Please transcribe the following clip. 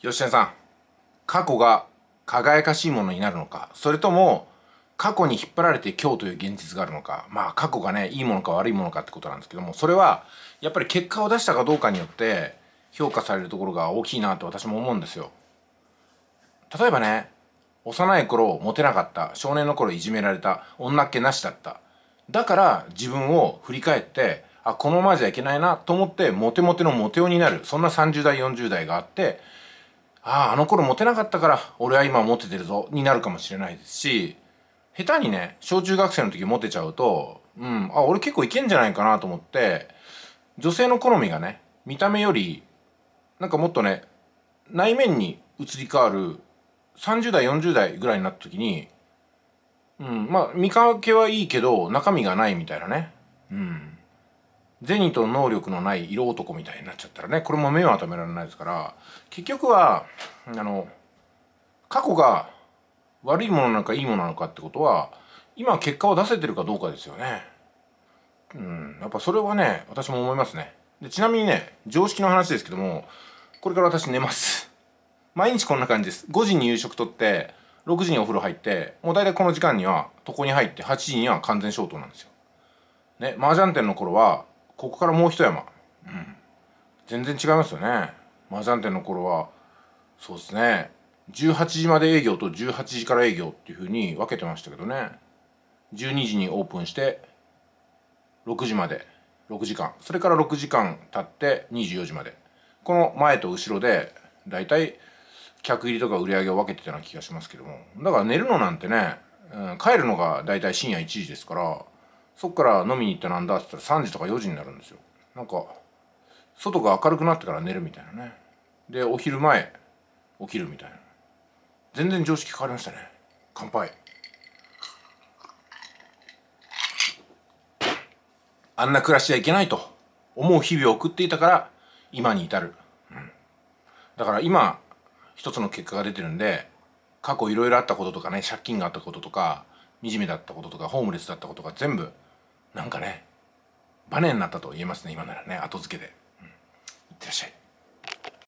吉田さん過去が輝かしいものになるのかそれとも過去に引っ張られて今日という現実があるのかまあ過去がねいいものか悪いものかってことなんですけどもそれはやっぱり結果を出したかどうかによって評価されるところが大きいなと私も思うんですよ。例えばね幼い頃モテなかった少年の頃いじめられた女っ気なしだっただから自分を振り返ってあこのままじゃいけないなと思ってモテモテのモテ男になるそんな30代40代があってああ、あの頃モテなかったから、俺は今モテてるぞ、になるかもしれないですし、下手にね、小中学生の時モテちゃうと、うん、あ、俺結構いけんじゃないかなと思って、女性の好みがね、見た目より、なんかもっとね、内面に移り変わる30代、40代ぐらいになった時に、うん、まあ、見かけはいいけど、中身がないみたいなね。うん。銭と能力のない色男みたいになっちゃったらねこれも目を当められないですから結局はあの過去が悪いものなのかいいものなのかってことは今結果を出せてるかどうかですよね。うん、やっぱそれはね私も思いますね。でちなみにね常識の話ですけどもこれから私寝ます。毎日こんな感じです。5時に夕食とって6時にお風呂入ってもう大体この時間には床に入って8時には完全消灯なんですよ。ね麻雀店の頃はここからもう一山、うん、全然違いますよね麻雀店の頃はそうですね18時まで営業と18時から営業っていうふうに分けてましたけどね12時にオープンして6時まで6時間それから6時間経って24時までこの前と後ろで大体客入りとか売り上げを分けてたような気がしますけどもだから寝るのなんてね、うん、帰るのが大体深夜1時ですからそっから飲みに行ってなんだっつったら3時とか4時になるんですよなんか外が明るくなってから寝るみたいなねでお昼前起きるみたいな全然常識変わりましたね乾杯あんな暮らしはいけないと思う日々を送っていたから今に至る、うん、だから今一つの結果が出てるんで過去いろいろあったこととかね借金があったこととか惨めだったこととかホームレスだったことが全部なんかねバネになったと言えますね今ならね後付けで、うん、いってらっしゃい